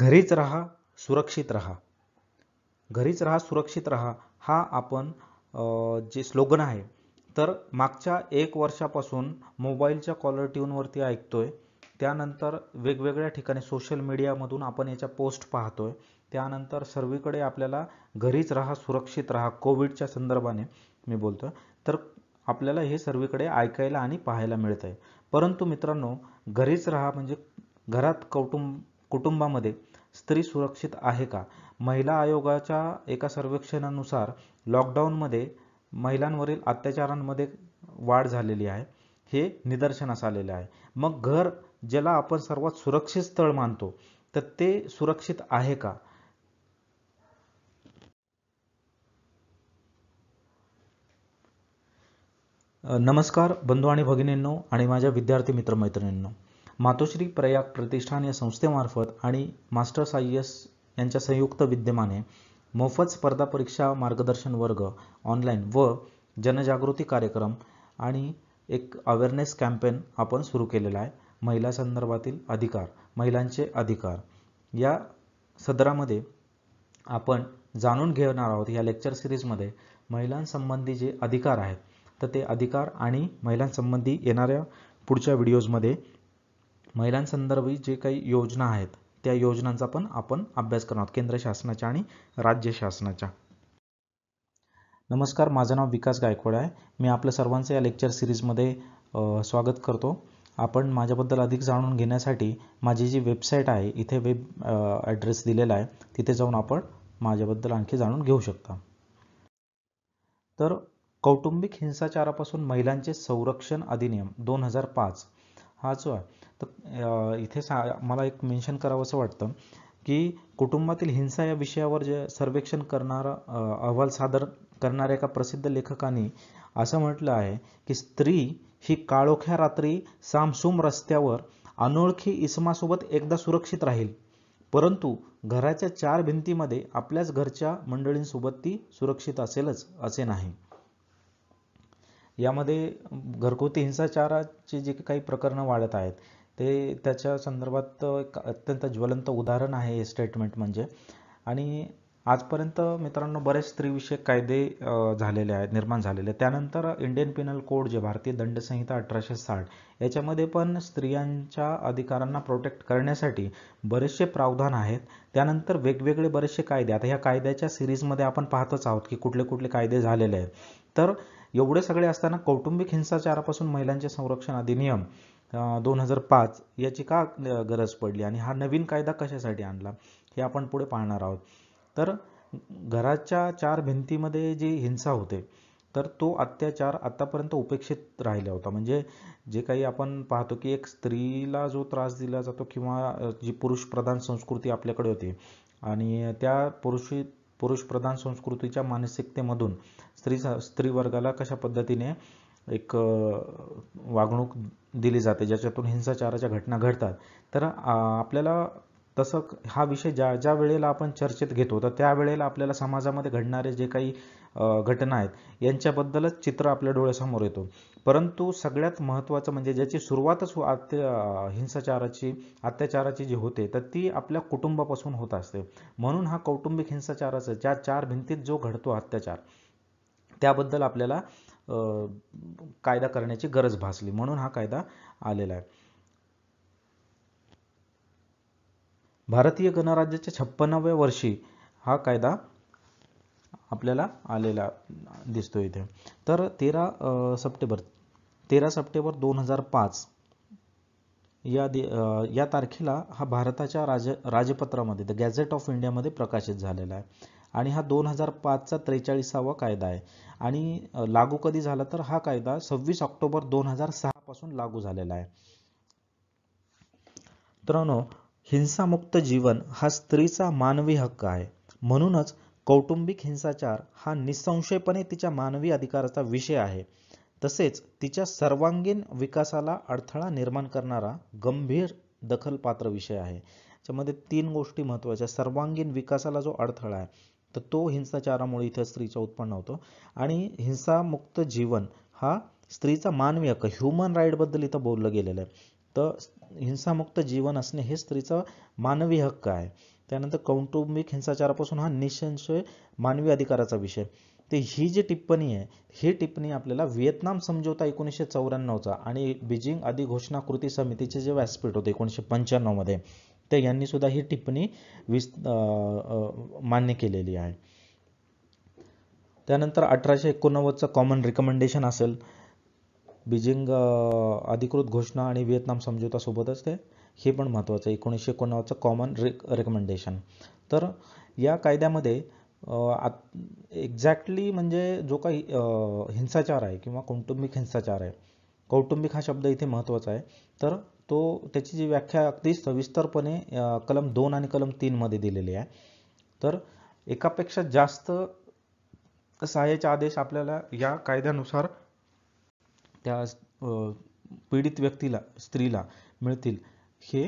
घरीच राहा सुरक्षित राहा घरीच राहा सुरक्षित राहा हा आपण जे स्लोगन आहे तर मागच्या एक वर्षापासून मोबाईलच्या कॉलर ट्यूनवरती ऐकतोय त्यानंतर वेगवेगळ्या ठिकाणी सोशल मीडियामधून आपण याच्या पोस्ट पाहतोय त्यानंतर सर्वीकडे आपल्याला घरीच राहा सुरक्षित राहा कोविडच्या संदर्भाने मी बोलतो तर आपल्याला हे सर्वीकडे ऐकायला आणि पाहायला मिळत आहे परंतु मित्रांनो घरीच राहा म्हणजे घरात कौटुंब कुटुंबामध्ये स्त्री सुरक्षित आहे का महिला आयोगाच्या एका सर्वेक्षणानुसार लॉकडाऊनमध्ये महिलांवरील अत्याचारांमध्ये वाढ झालेली आहे हे निदर्शनास आलेले आहे मग घर ज्याला आपण सर्वात सुरक्षित स्थळ मानतो तर ते सुरक्षित आहे का नमस्कार बंधू आणि भगिनींनो आणि माझ्या विद्यार्थी मित्रमैत्रिणींनो मातोश्री प्रयाग प्रतिष्ठान या संस्थेमार्फत आणि मास्टर्स आय एस यांच्या संयुक्त विद्यमाने मोफत स्पर्धा परीक्षा मार्गदर्शन वर्ग ऑनलाईन व जनजागृती कार्यक्रम आणि एक अवेअरनेस कॅम्पेन आपण सुरू केलेला आहे महिला संदर्भातील अधिकार महिलांचे अधिकार या सदरामध्ये आपण जाणून घेणार आहोत या लेक्चर सिरीजमध्ये महिलांसंबंधी जे अधिकार आहेत तर ते अधिकार आणि महिलांसंबंधी येणाऱ्या पुढच्या व्हिडिओजमध्ये महिलांसंदर्भी जे काही योजना आहेत त्या योजनांचा पण आपण अभ्यास करणार आहोत केंद्र शासनाच्या आणि राज्य शासनाच्या नमस्कार माझं नाव विकास गायकवाड आहे मी आपल्या सर्वांचं या लेक्चर सिरीजमध्ये स्वागत करतो आपण माझ्याबद्दल अधिक जाणून घेण्यासाठी माझी जी वेबसाईट आहे इथे वेब ॲड्रेस दिलेला आहे तिथे जाऊन आपण माझ्याबद्दल आणखी जाणून घेऊ शकता तर कौटुंबिक हिंसाचारापासून महिलांचे संरक्षण अधिनियम दोन हजार पाच हाच आहे तर इथे मला एक मेन्शन करावं असं वाटतं की कुटुंबातील हिंसा या विषयावर जे सर्वेक्षण करणारा अहवाल सादर करणाऱ्या एका प्रसिद्ध लेखकाने असं म्हटलं आहे की स्त्री ही काळोख्या रात्री सामसूम रस्त्यावर अनोळखी इसमासोबत एकदा सुरक्षित राहील परंतु घराच्या चार भिंतीमध्ये आपल्याच घरच्या मंडळींसोबत ती सुरक्षित असेलच असे नाही यामध्ये घरगुती हिंसाचाराचे जे काही प्रकरणं वाढत आहेत ते त्याच्या संदर्भात एक अत्यंत ज्वलंत उदाहरण आहे हे स्टेटमेंट म्हणजे आणि आजपर्यंत मित्रांनो बरेच स्त्रीविषयक कायदे झालेले आहेत निर्माण झालेले त्यानंतर इंडियन पिनल कोड जे भारतीय दंडसंहिता अठराशे साठ याच्यामध्ये पण स्त्रियांच्या अधिकारांना प्रोटेक्ट करण्यासाठी बरेचसे प्रावधान आहेत त्यानंतर वेगवेगळे बरेचसे कायदे आता ह्या कायद्याच्या सिरीजमध्ये आपण पाहतच आहोत की कुठले कुठले कायदे झालेले आहेत तर एवढे सगळे असताना कौटुंबिक हिंसाचारापासून महिलांचे संरक्षण अधिनियम दोन हजार पाच याची का गरज पडली आणि हा नवीन कायदा कशासाठी आणला हे आपण पुढे पाहणार आहोत तर घराच्या चार भिंतीमध्ये जी हिंसा होते तर तो अत्याचार आत्तापर्यंत उपेक्षित राहिला होता म्हणजे जे काही आपण पाहतो की एक स्त्रीला जो त्रास दिला जातो किंवा जी पुरुष प्रधान संस्कृती आपल्याकडे होती आणि त्या पुरुषी पुरुषप्रधान संस्कृतीच्या मानसिकतेमधून स्त्री स्त्री वर्गाला कशा पद्धतीने एक वागणूक दिली जाते ज्याच्यातून हिंसाचाराच्या घटना घडतात तर आपल्याला तसं हा विषय ज्या ज्या वेळेला आपण चर्चेत घेतो तर त्यावेळेला आपल्याला समाजामध्ये घडणारे जे काही घटना आहेत यांच्याबद्दलच चित्र आपल्या डोळ्यासमोर येतो परंतु सगळ्यात महत्त्वाचं म्हणजे ज्याची सुरुवातच अत्य हिंसाचाराची अत्याचाराची जी होते तर ती आपल्या कुटुंबापासून होत असते म्हणून हा कौटुंबिक हिंसाचाराचा ज्या चार भिंतीत जो घडतो अत्याचार त्याबद्दल आपल्याला कायदा करण्याची गरज भासली म्हणून हा कायदा आलेला आहे भारतीय गणराज्याच्या छप्पनाव्या वर्षी हा कायदा आपल्याला आलेला दिसतो इथे तर तेरा सप्टेंबर तेरा सप्टेंबर दोन हजार पाच या दि या तारखेला हा भारताच्या राज राजपत्रामध्ये द गॅझेट ऑफ इंडियामध्ये प्रकाशित झालेला आहे आणि हा दोन हजार पाचचा त्रेचाळीसावा कायदा आहे आणि लागू कधी झाला तर हा कायदा सव्वीस ऑक्टोबर दोन हजार सहापासून लागू झालेला आहे तर हिंसामुक्त जीवन हा स्त्रीचा मानवी हक्क आहे म्हणूनच कौटुंबिक हिंसाचार हा निसंशयपणे तिच्या मानवी अधिकाराचा विषय आहे तसेच तिच्या सर्वांगीण विकासाला अडथळा निर्माण करणारा गंभीर दखलपात्र विषय आहे त्याच्यामध्ये तीन गोष्टी महत्त्वाच्या सर्वांगीण विकासाला जो अडथळा आहे तर तो हिंसाचारामुळे इथं स्त्रीचा उत्पन्न होतो आणि हिंसामुक्त जीवन हा स्त्रीचा मानवी हक्क ह्युमन राईटबद्दल इथं बोललं गेलेलं आहे तर हिंसामुक्त जीवन असणे हे स्त्रीचं मानवी हक्क आहे त्यानंतर कौटुंबिक हिंसाचारापासून हा निशंशय मानवी अधिकाराचा विषय तर ही जी टिप्पणी आहे ही टिप्पणी आपल्याला व्हिएतनाम समझोता एकोणीसशे चौऱ्याण्णवचा आणि बीजिंग अधिघोषणा कृती समितीचे जे व्यासपीठ होते एकोणीसशे पंच्याण्णवमध्ये ते यांनी सुद्धा ही टिप्पणी विस मान्य केलेली आहे त्यानंतर अठराशे एकोणनव्वदचं कॉमन रिकमेंडेशन असेल बीजिंग अधिकृत घोषणा आणि व्हिएतनाम सोबतच ते हे पण महत्त्वाचं आहे एकोणीसशे एकोणनव्वदचं कॉमन रेक रेकमेंडेशन तर या कायद्यामध्ये आत एक्झॅक्टली म्हणजे जो काही हिंसाचार आहे किंवा कौटुंबिक हिंसाचार आहे कौटुंबिक हा शब्द इथे महत्त्वाचा आहे तर तो त्याची जी व्याख्या अगदी सविस्तरपणे कलम दोन आणि कलम तीनमध्ये दिलेली आहे तर एकापेक्षा जास्त सहाय्याचे आदेश आपल्याला या कायद्यानुसार त्या पीडित व्यक्तीला स्त्रीला मिळतील हे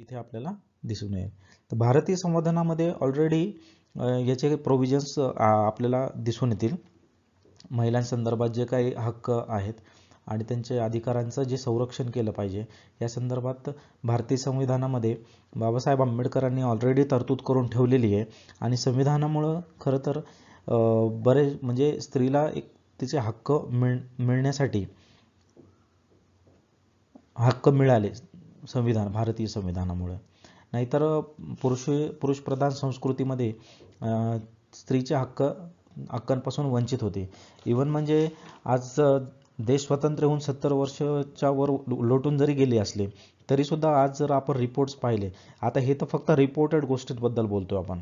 इथे आपल्याला दिसून येईल तर भारतीय संविधानामध्ये ऑलरेडी याचे प्रोव्हिजन्स आपल्याला दिसून येतील महिलांसंदर्भात जे काही हक्क आहेत आणि त्यांच्या अधिकारांचं जे संरक्षण केलं पाहिजे या संदर्भात भारतीय संविधानामध्ये बाबासाहेब आंबेडकरांनी ऑलरेडी तरतूद करून ठेवलेली आहे आणि संविधानामुळं खरं तर बरेच म्हणजे स्त्रीला एक तिचे हक्क मिळ मिळण्यासाठी हक्क मिळाले संविधान भारतीय संविधानामुळे नाहीतर पुरुष पुरुषप्रधान संस्कृतीमध्ये स्त्रीचे हक्क हक्कांपासून वंचित होते इवन म्हणजे आज देश स्वतंत्र होऊन सत्तर वर्षाच्या वर लोटून जरी गेले असले तरीसुद्धा आज जर आपण रिपोर्ट्स पाहिले आता हे तर फक्त रिपोर्टेड गोष्टींबद्दल बोलतो आपण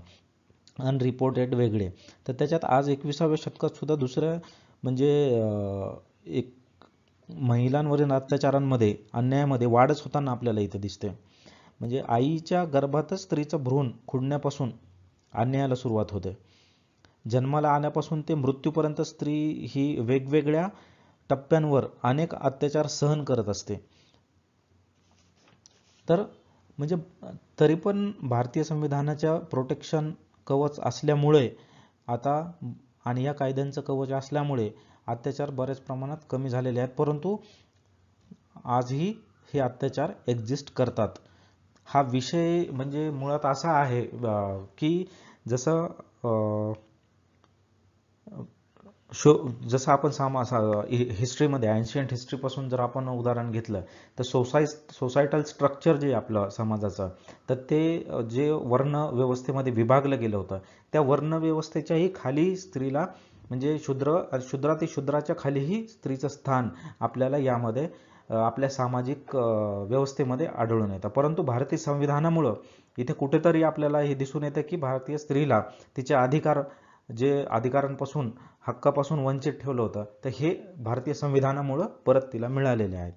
अनरिपोर्टेड वेगळे तर त्याच्यात आज एकविसाव्या शतकातसुद्धा दुसऱ्या म्हणजे एक महिलांवरील अत्याचारांमध्ये अन्यायामध्ये वाढच होताना आपल्याला इथं दिसते म्हणजे आईच्या गर्भातच स्त्रीचं भ्रूण खुडण्यापासून अन्यायाला सुरुवात होते जन्माला आल्यापासून ते मृत्यूपर्यंत स्त्री ही वेगवेगळ्या टप्प्यांवर अनेक अत्याचार सहन करत असते तर म्हणजे तरी पण भारतीय संविधानाच्या प्रोटेक्शन कवच असल्यामुळे आता आणि या कायद्यांचं कवच असल्यामुळे अत्याचार बऱ्याच प्रमाणात कमी झालेले आहेत परंतु आजही हे अत्याचार एक्झिस्ट करतात हा विषय म्हणजे मुळात असा आहे की जसं शो जसं आपण सामा सा हिस्ट्रीमध्ये हिस्ट्री हिस्ट्रीपासून जर आपण उदाहरण घेतलं तर सोसाय सोसायटल स्ट्रक्चर जे आपलं समाजाचं तर ते जे वर्ण व्यवस्थेमध्ये विभागलं गेलं होतं त्या वर्ण व्यवस्थेच्याही खाली स्त्रीला म्हणजे शूद्र ते शूद्राच्या खालीही स्त्रीचं स्थान आपल्याला यामध्ये आपल्या सामाजिक व्यवस्थेमध्ये आढळून येतं परंतु भारतीय संविधानामुळं इथे कुठेतरी आपल्याला हे दिसून येतं की भारतीय स्त्रीला तिचे अधिकार जे अधिकारांपासून हक्कापासून वंचित ठेवलं होतं तर हे भारतीय संविधानामुळं परत तिला मिळालेले आहे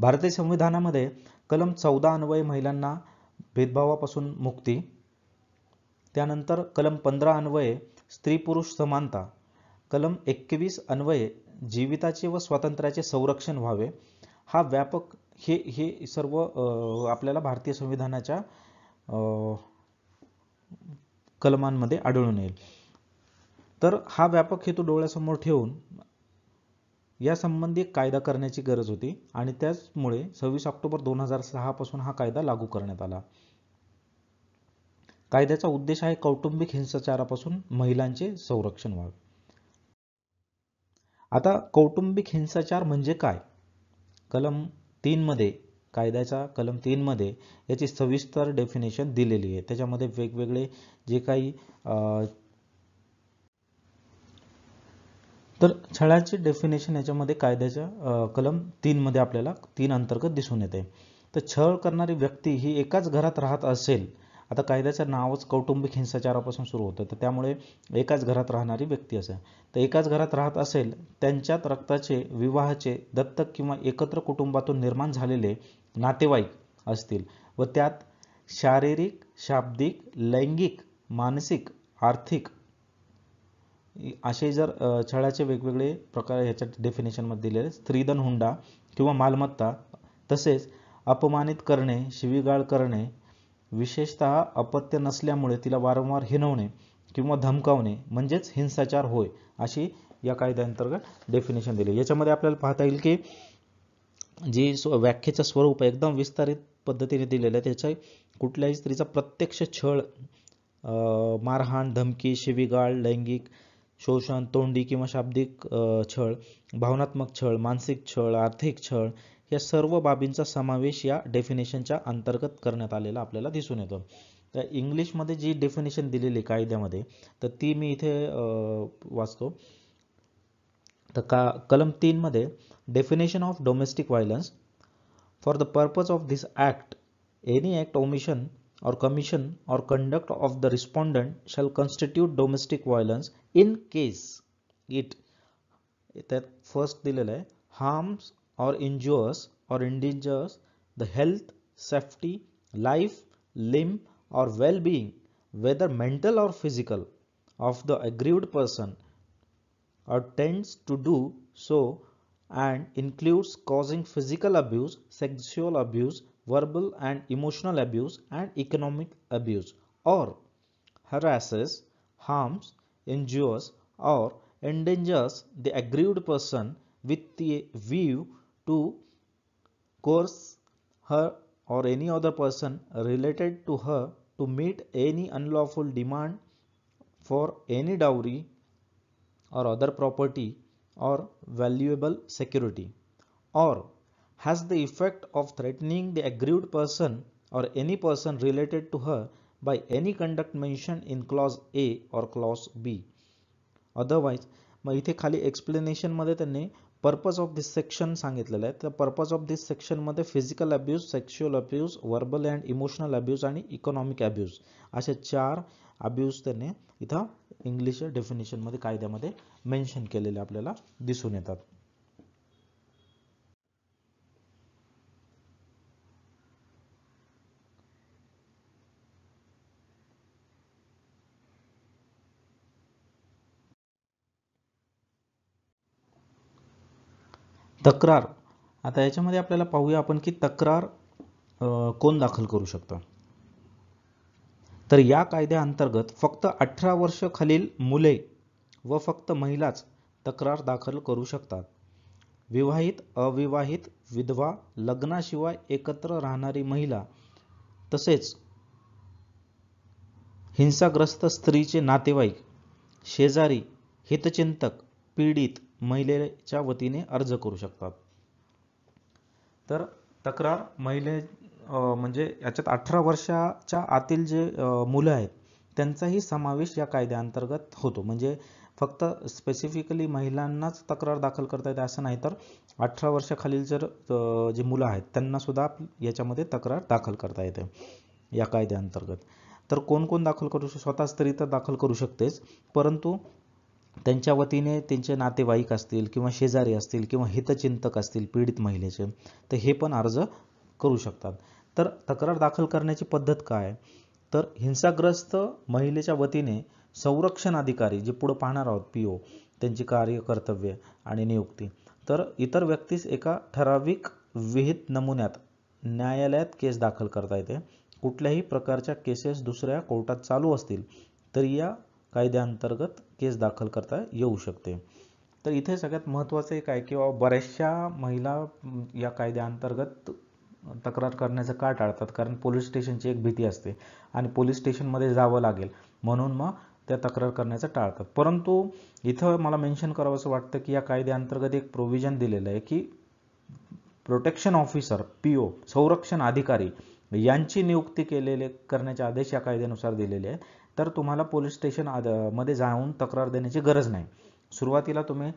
भारतीय संविधानामध्ये कलम चौदा अन्वय महिलांना भेदभावापासून मुक्ती त्यानंतर कलम पंधरा अन्वये स्त्री पुरुष समानता कलम एकवीस अन्वये जीविताचे व स्वातंत्र्याचे संरक्षण व्हावे हा व्यापक हे हे सर्व आपल्याला भारतीय संविधानाच्या कलमांमध्ये आढळून येईल तर हा व्यापक हेतू डोळ्यासमोर ठेवून या संबंधी कायदा करण्याची गरज होती आणि त्याचमुळे सव्वीस ऑक्टोबर दोन हजार सहापासून हा कायदा लागू करण्यात आला कायद्याचा उद्देश आहे कौटुंबिक हिंसाचारापासून महिलांचे संरक्षण व्हावे आता कौटुंबिक हिंसाचार म्हणजे काय कलम मध्ये कायद्याचा कलम मध्ये याची सविस्तर डेफिनेशन दिलेली आहे त्याच्यामध्ये वेगवेगळे जे काही तर छळाची डेफिनेशन याच्यामध्ये कायद्याच्या कलम मध्ये आपल्याला तीन अंतर्गत दिसून येते तर छळ करणारी व्यक्ती ही एकाच घरात राहत असेल आता कायद्याचं नावच कौटुंबिक हिंसाचारापासून सुरू होतं तर त्यामुळे एकाच घरात राहणारी व्यक्ती असेल तर एकाच घरात राहत असेल त्यांच्यात रक्ताचे विवाहाचे दत्तक किंवा एकत्र कुटुंबातून निर्माण झालेले नातेवाईक असतील व त्यात शारीरिक शाब्दिक लैंगिक मानसिक आर्थिक असे जर छळाचे वेगवेगळे प्रकार ह्याच्या डेफिनेशनमध्ये दिलेले स्त्रीधन हुंडा किंवा मालमत्ता तसेच अपमानित करणे शिवीगाळ करणे विशेषतः अपत्य नसल्यामुळे तिला वारंवार हिनवणे किंवा धमकावणे म्हणजेच हिंसाचार होय अशी या कायद्याअंतर्गत डेफिनेशन दिली याच्यामध्ये आपल्याला पाहता येईल की जी स्व व्याख्येचं स्वरूप एकदम विस्तारित पद्धतीने दिलेलं आहे त्याच्या कुठल्याही स्त्रीचा प्रत्यक्ष छळ मारहाण धमकी शिवीगाळ लैंगिक शोषण तोंडी किंवा शाब्दिक छळ भावनात्मक छळ मानसिक छळ आर्थिक छळ या सर्व बाबींचा समावेश या डेफिनेशनच्या अंतर्गत करण्यात आलेला आपल्याला दिसून येतो तर इंग्लिशमध्ये जी डेफिनेशन दिलेली कायद्यामध्ये तर ती मी इथे वाचतो तर का कलम तीनमध्ये definition of domestic violence for the purpose of this act any act omission or commission or conduct of the respondent shall constitute domestic violence in case it त्यात फर्स्ट दिलेलं आहे harms or injures or endangers the health, safety, life, limb or well-being, whether mental or physical, of the aggrieved person or tends to do so and includes causing physical abuse, sexual abuse, verbal and emotional abuse and economic abuse or harasses, harms, injures or endangers the aggrieved person with the view to coerce her or any other person related to her to meet any unlawful demand for any dowry or other property or valuable security or has the effect of threatening the aggrieved person or any person related to her by any conduct mentioned in clause A or clause B. Otherwise, मग इथे खाली एक्सप्लेनेशनमध्ये त्यांनी purpose of this section सांगितलेलं आहे तर purpose of this सेक्शनमध्ये physical abuse sexual abuse verbal and emotional abuse आणि economic abuse असे चार अब्यूज त्याने इथं इंग्लिश डेफिनेशनमध्ये कायद्यामध्ये मेन्शन केलेले आपल्याला दिसून येतात तक्रार आता याच्यामध्ये आपल्याला पाहूया आपण की तक्रार कोण दाखल करू शकतं तर या कायद्याअंतर्गत फक्त अठरा वर्ष खालील मुले व फक्त महिलाच तक्रार दाखल करू शकतात विवाहित अविवाहित विधवा लग्नाशिवाय एकत्र राहणारी महिला तसेच हिंसाग्रस्त स्त्रीचे नातेवाईक शेजारी हितचिंतक पीडित महिलेच्या वतीने अर्ज करू शकतात तर तक्रार महिले म्हणजे याच्यात अठरा वर्षाच्या आतील जे मुलं आहेत त्यांचाही समावेश या कायद्याअंतर्गत होतो म्हणजे फक्त स्पेसिफिकली महिलांनाच तक्रार दाखल करता येते असं नाही तर अठरा वर्षाखालील जर जे मुलं आहेत त्यांना सुद्धा याच्यामध्ये तक्रार दाखल करता येते या कायद्याअंतर्गत तर कोण कोण दाखल करू स्वतः स्त्री तर दाखल करू शकतेच परंतु त्यांच्या वतीने त्यांचे नातेवाईक असतील किंवा शेजारी असतील किंवा हितचिंतक असतील पीडित महिलेचे तर हे पण अर्ज करू शकतात तर तक्रार दाखल करण्याची पद्धत काय तर हिंसाग्रस्त महिलेच्या वतीने संरक्षण अधिकारी जे पुढं पाहणार आहोत पी ओ त्यांची कार्य कर्तव्य आणि नियुक्ती तर इतर व्यक्तीस एका ठराविक विहित नमुन्यात न्यायालयात केस दाखल करता येते कुठल्याही प्रकारच्या केसेस दुसऱ्या कोर्टात चालू असतील तर या कायद्याअंतर्गत केस दाखल करता येऊ शकते तर इथे सगळ्यात महत्त्वाचं एक आहे की बऱ्याचशा महिला या कायद्याअंतर्गत तक्रार करण्याचं का टाळतात कारण पोलीस स्टेशनची एक भीती असते आणि पोलीस स्टेशनमध्ये जावं लागेल म्हणून मग त्या तक्रार करण्याचं टाळतात परंतु इथं मला मेन्शन करावं असं वाटतं की या कायद्याअंतर्गत एक प्रोव्हिजन दिलेलं आहे की प्रोटेक्शन ऑफिसर पी संरक्षण अधिकारी यांची नियुक्ती केलेले करण्याचे आदेश या कायद्यानुसार दिलेले आहेत तर तुम्हाला पोलीस स्टेशन आद मध्ये जाऊन तक्रार देण्याची गरज नाही सुरुवातीला तुम्ही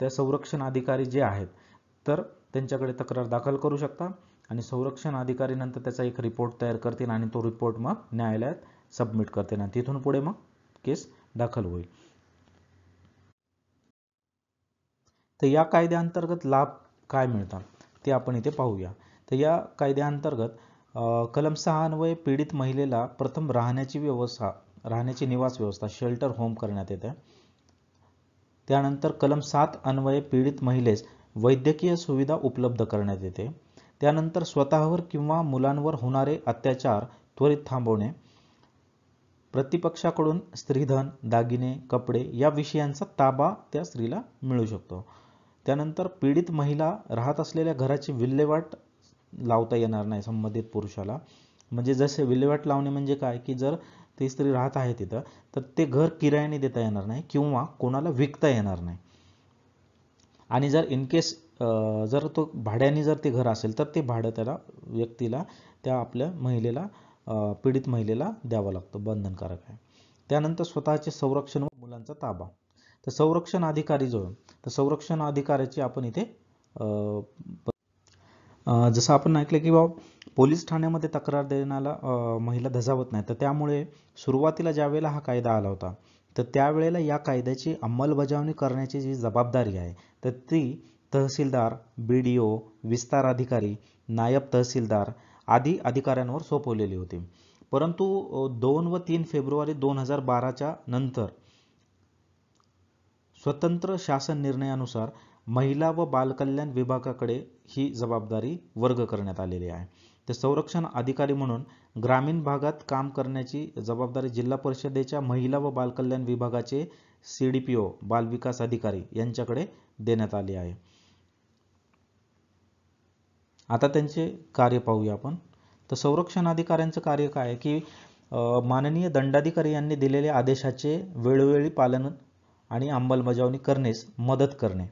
त्या संरक्षण अधिकारी जे आहेत तर त्यांच्याकडे तक्रार दाखल करू शकता आणि संरक्षण अधिकारी नंतर त्याचा एक रिपोर्ट तयार करतील आणि तो रिपोर्ट मग न्यायालयात सबमिट करतील आणि तिथून पुढे मग केस दाखल होईल तर या कायद्याअंतर्गत लाभ काय मिळतात ते आपण इथे पाहूया तर या कायद्याअंतर्गत कलम सहा अन्वये पीडित महिलेला प्रथम राहण्याची व्यवस्था राहण्याची निवास व्यवस्था शेल्टर होम करण्यात येते त्यानंतर कलम सात अन्वये पीडित महिलेस वैद्यकीय सुविधा उपलब्ध करण्यात येते त्यानंतर स्वतःवर किंवा मुलांवर होणारे अत्याचार त्वरित थांबवणे प्रतिपक्षाकडून स्त्रीधन दागिने कपडे या विषयांचा ताबा त्या स्त्रीला मिळू शकतो त्यानंतर पीडित महिला राहत असलेल्या घराची विल्हेवाट लावता येणार नाही संबंधित पुरुषाला म्हणजे जसे विल्हेवाट लावणे म्हणजे काय की जर तेच तरी राहत आहे तिथं तर ते घर किरायाने देता येणार नाही किंवा कोणाला विकता येणार नाही आणि जर इनकेस जर तो भाड्याने जर ते घर असेल तर ते भाडं त्याला व्यक्तीला त्या आपल्या महिलेला पीडित महिलेला द्यावा लागतो बंधनकारक आहे त्यानंतर स्वतःचे संरक्षण व मुलांचा ताबा तर संरक्षण अधिकारी जो तर संरक्षण अधिकाऱ्याची आपण इथे जसं आपण ऐकलं की बाबा पोलीस ठाण्यामध्ये तक्रार देण्याला महिला धजावत नाही तर त्यामुळे सुरुवातीला ज्यावेळेला हा कायदा आला होता तर त्यावेळेला या कायद्याची अंमलबजावणी करण्याची जी जबाबदारी आहे तर ती तहसीलदार बी डी ओ विस्तार अधिकारी नायब तहसीलदार आदी अधिकाऱ्यांवर सोपवलेली होती परंतु दोन व तीन फेब्रुवारी दोन हजार बाराच्या नंतर स्वतंत्र शासन निर्णयानुसार महिला व बालकल्याण विभागाकडे ही जबाबदारी वर्ग करण्यात आलेली आहे ते संरक्षण अधिकारी म्हणून ग्रामीण भागात काम करण्याची जबाबदारी जिल्हा परिषदेच्या महिला व बालकल्याण विभागाचे सी डी पी ओ बालविकास अधिकारी यांच्याकडे देण्यात आली आहे आता त्यांचे कार्य पाहूया आपण तर संरक्षण अधिकाऱ्यांचं कार्य काय आहे की माननीय दंडाधिकारी यांनी दिलेल्या आदेशाचे वेळोवेळी पालन आणि अंमलबजावणी करण्यास मदत करणे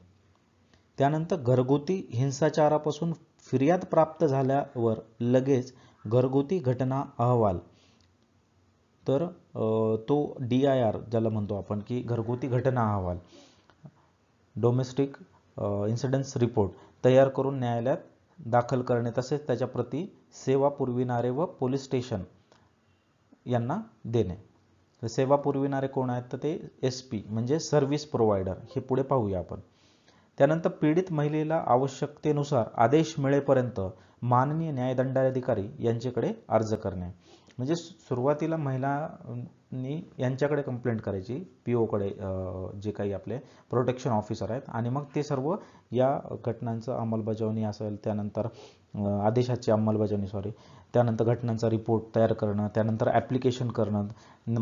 त्यानंतर घरगुती हिंसाचारापासून फिर्याद प्राप्त झाल्यावर लगेच घरगुती घटना अहवाल तर तो डी आय आर ज्याला म्हणतो आपण की घरगुती घटना अहवाल डोमेस्टिक इन्सिडन्स रिपोर्ट तयार करून न्यायालयात दाखल करणे तसेच त्याच्याप्रती सेवा पुरविणारे व पोलीस स्टेशन यांना देणे सेवा पुरविणारे कोण आहेत तर ते एस पी म्हणजे सर्व्हिस प्रोव्हायडर हे पुढे पाहूया आपण त्यानंतर पीडित महिलेला आवश्यकतेनुसार आदेश मिळेपर्यंत माननीय न्यायदंडाधिकारी यांच्याकडे अर्ज करणे म्हणजे सुरुवातीला महिलांनी यांच्याकडे कंप्लेंट करायची पी ओकडे जे काही आपले प्रोटेक्शन ऑफिसर आहेत आणि मग ते सर्व या घटनांचं अंमलबजावणी असेल त्यानंतर आदेशाची अंमलबजावणी सॉरी त्यानंतर घटनांचा रिपोर्ट तयार करणं त्यानंतर ऍप्लिकेशन करणं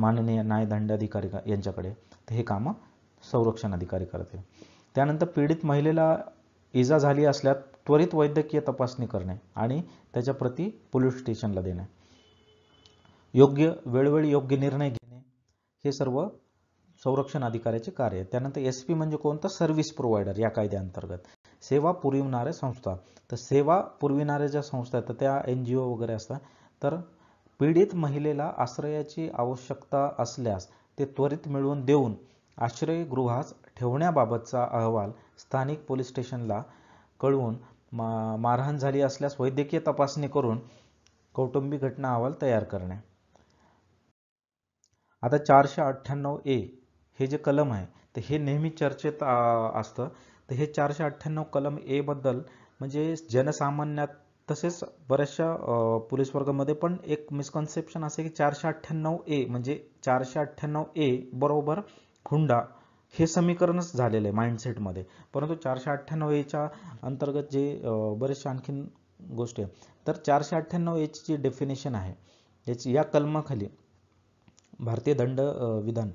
माननीय न्यायदंडाधिकारी यांच्याकडे हे काम संरक्षण अधिकारी करते त्यानंतर पीडित महिलेला इजा झाली असल्यास त्वरित वैद्यकीय तपासणी करणे आणि त्याच्या प्रती पोलीस स्टेशनला देणे योग्य वेळोवेळी योग्य निर्णय घेणे हे सर्व संरक्षण अधिकाऱ्याचे कार्य आहे त्यानंतर एस पी म्हणजे कोणतं सर्व्हिस प्रोव्हायडर या कायद्याअंतर्गत सेवा पुरविणाऱ्या संस्था तर सेवा पुरविणाऱ्या ज्या संस्था आहेत तर त्या एन जी ओ वगैरे असतात तर पीडित महिलेला आश्रयाची आवश्यकता असल्यास ते त्वरित मिळवून देऊन आश्रयगृहास ठेवण्याबाबतचा अहवाल स्थानिक पोलीस स्टेशनला कळवून मा मारहाण झाली असल्यास वैद्यकीय तपासणी करून कौटुंबिक घटना अहवाल तयार करणे आता चारशे अठ्ठ्याण्णव ए हे जे कलम आहे तर हे नेहमी चर्चेत असतं तर हे चारशे अठ्ठ्याण्णव कलम एबद्दल म्हणजे जनसामान्यात तसेच बऱ्याचशा पोलीस वर्गामध्ये पण एक मिसकन्सेप्शन असे की चारशे अठ्ठ्याण्णव ए म्हणजे चारशे अठ्ठ्याण्णव ए बरोबर हुंडा हे समीकरणच झालेलं आहे माइंडसेटमध्ये परंतु चारशे अठ्ठ्याण्णव एच्या अंतर्गत जे बरेचशा आणखीन गोष्टी आहेत तर चारशे अठ्ठ्याण्णव एची जी डेफिनेशन आहे याची या कलमाखाली भारतीय दंड विधान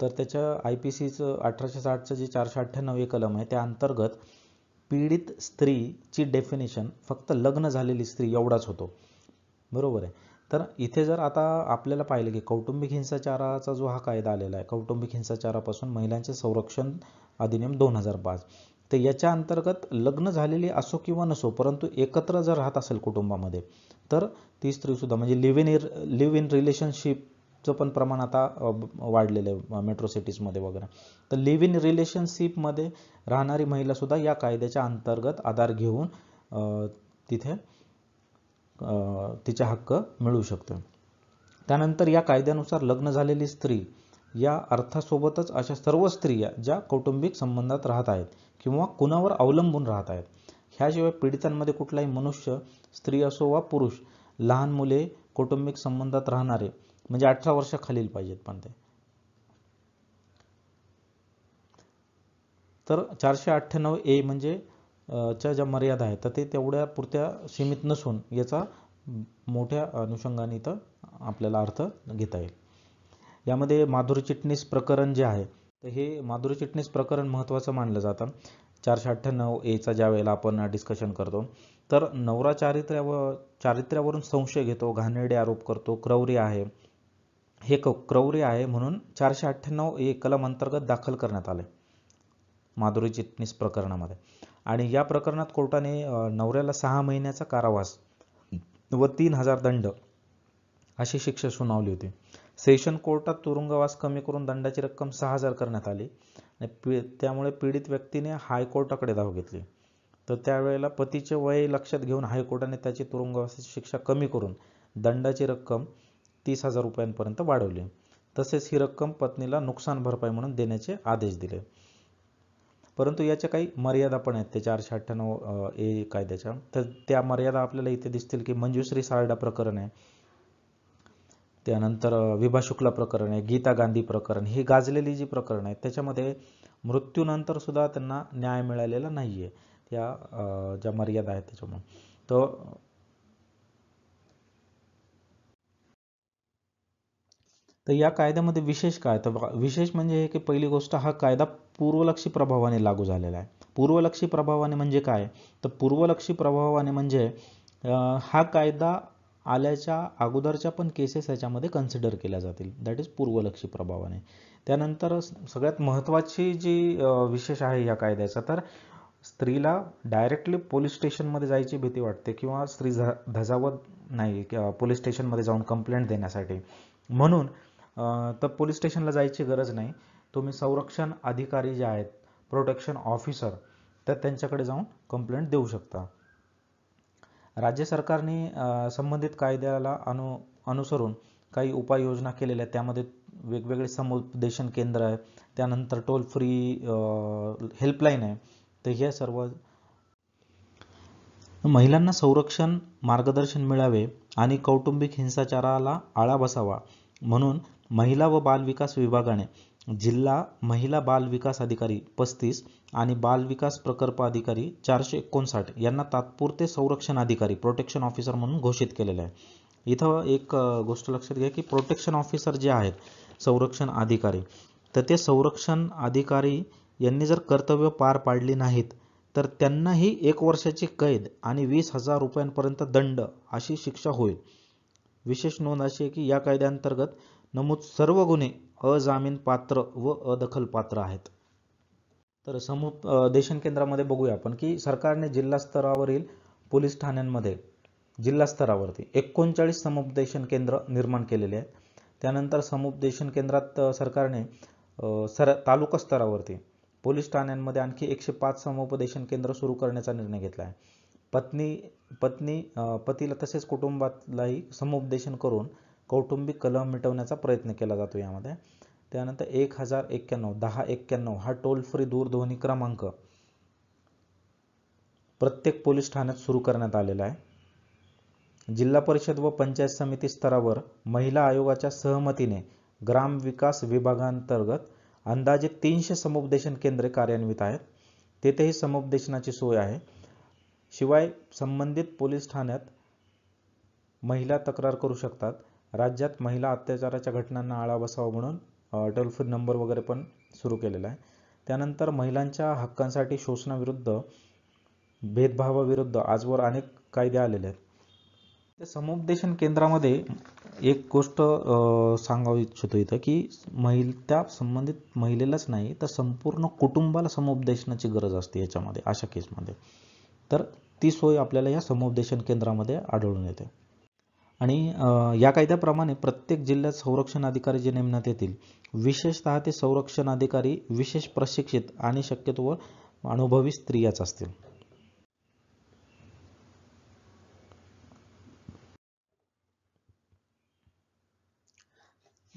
तर त्याच्या आय पी सीचं अठराशे साठचं जे चारशे अठ्ठ्याण्णव हे कलम आहे त्या अंतर्गत पीडित स्त्रीची डेफिनेशन फक्त लग्न झालेली स्त्री एवढाच होतो बरोबर आहे तर इथे जर आता आपल्याला पाहिलं की कौटुंबिक हिंसाचाराचा जो हा कायदा आलेला आहे कौटुंबिक हिंसाचारापासून महिलांचे संरक्षण अधिनियम दोन हजार पाच तर याच्या अंतर्गत लग्न झालेली असो किंवा नसो परंतु एकत्र जर राहत असेल कुटुंबामध्ये तर ती स्त्रीसुद्धा म्हणजे लिव्ह इन लिव्ह इन रिलेशनशिपचं पण प्रमाण आता वाढलेलं आहे मेट्रो सिटीजमध्ये वगैरे तर लिव्ह इन रिलेशनशिपमध्ये राहणारी महिलासुद्धा या कायद्याच्या अंतर्गत आधार घेऊन तिथे तिचे हक्क मिळू शकतो त्यानंतर या कायद्यानुसार लग्न झालेली स्त्री या अर्थासोबतच अशा सर्व स्त्रिया ज्या कौटुंबिक संबंधात राहत आहेत किंवा कुणावर अवलंबून राहत आहेत ह्याशिवाय पीडितांमध्ये कुठलाही मनुष्य स्त्री असो वा पुरुष लहान मुले कौटुंबिक संबंधात राहणारे म्हणजे अठरा वर्षाखालील पाहिजेत पण ते तर चारशे अठ्ठ्याण्णव ए म्हणजे च्या ज्या मर्यादा आहेत तर ते तेवढ्या पुरत्या सीमित नसून याचा मोठ्या अनुषंगाने इथं आपल्याला अर्थ घेता येईल यामध्ये माधुरी चिटणीस प्रकरण जे आहे तर हे माधुरी चिटणीस प्रकरण महत्त्वाचं मानलं जातं चारशे अठ्ठ्याण्णव एचा ज्या वेळेला आपण डिस्कशन करतो तर नवरा चारित्र्यावर चारित्र्यावरून संशय घेतो घाणेरडे आरोप करतो क्रौर्य आहे हे क क्रौर्य आहे म्हणून चारशे अठ्ठ्याण्णव ए कलम अंतर्गत दाखल करण्यात आले माधुरी चिटणीस प्रकरणामध्ये आणि या प्रकरणात कोर्टाने नवऱ्याला सहा महिन्याचा कारावास व तीन हजार दंड अशी शिक्षा सुनावली होती सेशन कोर्टात तुरुंगवास कमी करून दंडाची रक्कम सहा हजार करण्यात आली आणि त्यामुळे पीडित व्यक्तीने हायकोर्टाकडे धाव घेतली तर त्यावेळेला पतीचे वय लक्षात घेऊन हायकोर्टाने त्याची तुरुंगवासाची शिक्षा कमी करून दंडाची रक्कम तीस हजार रुपयांपर्यंत वाढवली तसेच ही रक्कम पत्नीला नुकसान भरपाई म्हणून देण्याचे आदेश दिले परंतु याच्या काही मर्यादा पण आहेत ते चारशे अठ्ठ्याण्णव ए कायद्याच्या तर त्या मर्यादा आपल्याला इथे दिसतील की मंजुश्री सारडा प्रकरण आहे त्यानंतर विभा शुक्ला प्रकरण आहे गीता गांधी प्रकरण ही गाजलेली जी प्रकरण आहेत त्याच्यामध्ये मृत्यूनंतर सुद्धा त्यांना न्याय मिळालेला नाहीये आहे त्या ज्या मर्यादा आहेत त्याच्यामुळे तर तर या कायद्यामध्ये विशेष काय तर विशेष म्हणजे हे की पहिली गोष्ट हा कायदा पूर्वलक्षी प्रभावाने लागू झालेला आहे पूर्वलक्षी प्रभावाने म्हणजे काय तर पूर्वलक्षी प्रभावाने म्हणजे हा कायदा आल्याच्या अगोदरच्या पण केसेस याच्यामध्ये कन्सिडर केल्या जातील दॅट इज पूर्वलक्षी प्रभावाने त्यानंतर सगळ्यात महत्त्वाची जी विशेष आहे या कायद्याचा तर स्त्रीला डायरेक्टली पोलीस स्टेशनमध्ये जायची भीती वाटते किंवा स्त्री झ धजावत नाही पोलीस स्टेशनमध्ये जाऊन कंप्लेंट देण्यासाठी म्हणून तर पोलीस स्टेशनला जायची गरज नाही तुम्ही संरक्षण अधिकारी जे आहेत प्रोटेक्शन ऑफिसर तर त्यांच्याकडे जाऊन कंप्लेंट देऊ शकता राज्य सरकारने संबंधित कायद्याला अनु अनुसरून काही उपाययोजना केलेल्या आहेत त्यामध्ये वेगवेगळे समुपदेशन केंद्र आहे त्यानंतर टोल फ्री हेल्पलाईन आहे तर हे सर्व महिलांना संरक्षण मार्गदर्शन मिळावे आणि कौटुंबिक हिंसाचाराला आळा बसावा म्हणून महिला व बाल विकास विभागाने जिल्हा महिला बाल विकास अधिकारी पस्तीस आणि बाल विकास प्रकल्प अधिकारी चारशे एकोणसाठ यांना तात्पुरते संरक्षण अधिकारी प्रोटेक्शन ऑफिसर म्हणून घोषित केलेले आहे इथं एक गोष्ट लक्षात घ्या की प्रोटेक्शन ऑफिसर जे आहेत संरक्षण अधिकारी तर ते संरक्षण अधिकारी यांनी जर कर्तव्य पार पाडली नाहीत तर त्यांनाही एक वर्षाची कैद आणि वीस हजार रुपयांपर्यंत दंड अशी शिक्षा होईल विशेष नोंद अशी आहे की या कायद्यांतर्गत नमूद सर्व गुन्हे अजामीन पात्र व अदखल पात्र आहेत तर समू देशन केंद्रामध्ये बघूया आपण की सरकारने जिल्हा स्तरावरील पोलीस ठाण्यांमध्ये जिल्हा स्तरावरती एकोणचाळीस समुपदेशन केंद्र निर्माण केलेले आहेत त्यानंतर समुपदेशन केंद्रात सरकारने सर तालुका स्तरावरती पोलीस ठाण्यांमध्ये आणखी एकशे पाच समुपदेशन केंद्र सुरू करण्याचा निर्णय घेतला आहे पत्नी पत्नी पतीला तसेच कुटुंबातलाही समुपदेशन करून कौटुंबिक कलह मिटवण्याचा प्रयत्न केला जातो यामध्ये त्यानंतर एक हजार एक्क्याण्णव दहा एक्क्याण्णव हा टोल फ्री दूरध्वनी क्रमांक प्रत्येक पोलीस ठाण्यात सुरू करण्यात आलेला आहे जिल्हा परिषद व पंचायत समिती स्तरावर महिला आयोगाच्या सहमतीने ग्राम विकास विभागांतर्गत अंदाजे तीनशे समुपदेशन केंद्रे कार्यान्वित आहेत तेथेही समुपदेशनाची सोय आहे शिवाय संबंधित पोलीस ठाण्यात महिला तक्रार करू शकतात राज्यात महिला अत्याचाराच्या घटनांना आळा बसावा म्हणून टोल फ्री नंबर वगैरे पण सुरू केलेला आहे त्यानंतर महिलांच्या हक्कांसाठी शोषणाविरुद्ध भेदभावाविरुद्ध आजवर अनेक कायदे आलेले आहेत त्या समुपदेशन केंद्रामध्ये एक गोष्ट सांगावं इच्छितो इथं की महिल त्या संबंधित महिलेलाच नाही तर संपूर्ण कुटुंबाला समुपदेशनाची गरज असते याच्यामध्ये अशा केसमध्ये तर ती सोय आपल्याला या समुपदेशन केंद्रामध्ये आढळून येते आणि या कायद्याप्रमाणे प्रत्येक जिल्ह्यात संरक्षण अधिकारी जे नेमण्यात येतील विशेषतः ते संरक्षण अधिकारी विशेष प्रशिक्षित आणि शक्यतो अनुभवी स्त्रियाच असतील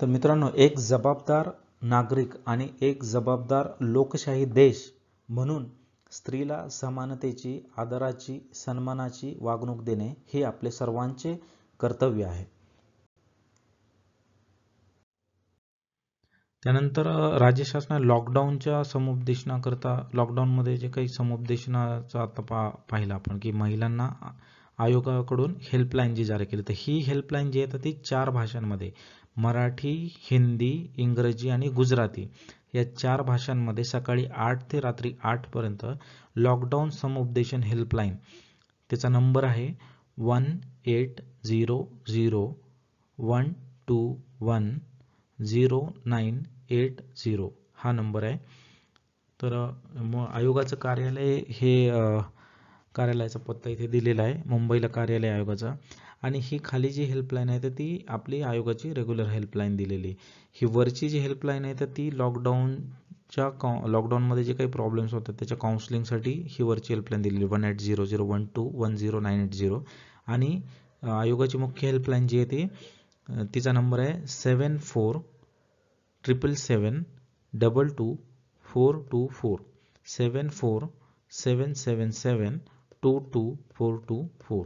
तर मित्रांनो एक जबाबदार नागरिक आणि एक जबाबदार लोकशाही देश म्हणून स्त्रीला समानतेची आदराची सन्मानाची वागणूक देणे हे आपले सर्वांचे कर्तव्य आहे त्यानंतर राज्य शासनाने लॉकडाऊनच्या समुपदेशनाकरता लॉकडाऊनमध्ये जे काही समुपदेशनाचा आता पा पाहिलं आपण की महिलांना आयोगाकडून हेल्पलाईन जी जारी केली तर ही हेल्पलाईन जी आहे ती चार भाषांमध्ये मराठी हिंदी इंग्रजी आणि गुजराती या चार भाषांमध्ये सकाळी आठ ते रात्री आठपर्यंत लॉकडाऊन समुपदेशन हेल्पलाईन त्याचा नंबर आहे one eight zero zero one two one zero nine eight zero हा नंबर आहे तर मग आयोगाचं कार्यालय हे कार्यालयाचा पत्ता इथे दिलेला आहे मुंबईला कार्यालय आयोगाचा आणि ही खाली जी हेल्पलाईन आहे तर ती आपली आयोगाची रेग्युलर हेल्पलाईन दिलेली ही वरची जी हेल्पलाईन आहे तर ती लॉकडाऊनच्या कॉ लॉकडाऊनमध्ये जे काही प्रॉब्लेम्स होतात त्याच्या काउन्सलिंगसाठी ही वरची हेल्पलाईन दिलेली one eight zero zero one two one zero nine eight zero आणि आयोगाची मुख्य हेल्पलाईन जी आहे ती तिचा नंबर आहे seven four triple seven double two four two four seven four seven seven seven two two four two four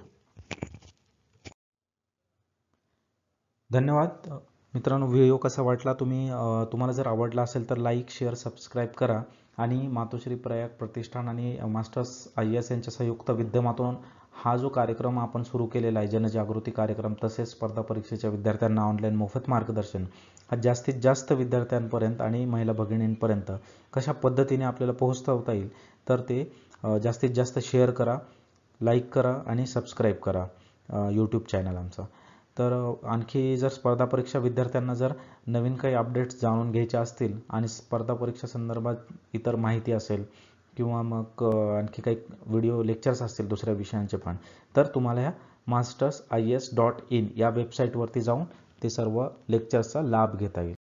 धन्यवाद मित्रांनो video कसा वाटला तुम्ही तुम्हाला जर आवडला असेल तर लाईक शेअर सबस्क्राईब करा आणि मातोश्री प्रयाग प्रतिष्ठान आणि मास्टर्स आय एस यांच्या संयुक्त विद्यमातून हा जो कार्यक्रम आपण सुरू केलेला आहे जनजागृती कार्यक्रम तसेच स्पर्धा परीक्षेच्या विद्यार्थ्यांना ऑनलाईन मोफत मार्गदर्शन हा जास्तीत जास्त विद्यार्थ्यांपर्यंत आणि महिला भगिनींपर्यंत कशा पद्धतीने आपल्याला पोहोचता येईल तर ते जास्तीत जास्त शेअर करा लाईक करा आणि सबस्क्राईब करा यूट्यूब चॅनल आमचा तर आणखी जर स्पर्धा परीक्षा विद्यार्थ्यांना जर नवीन काही अपडेट्स जाणून घ्यायच्या असतील आणि स्पर्धा परीक्षा संदर्भात इतर माहिती असेल किंवा मग आणखी काही व्हिडिओ लेक्चर्स असतील दुसऱ्या विषयांचे पण तर तुम्हाला ह्या masters I S dot in या वेबसाईटवरती जाऊन ते सर्व लेक्चर्सचा लाभ घेता येईल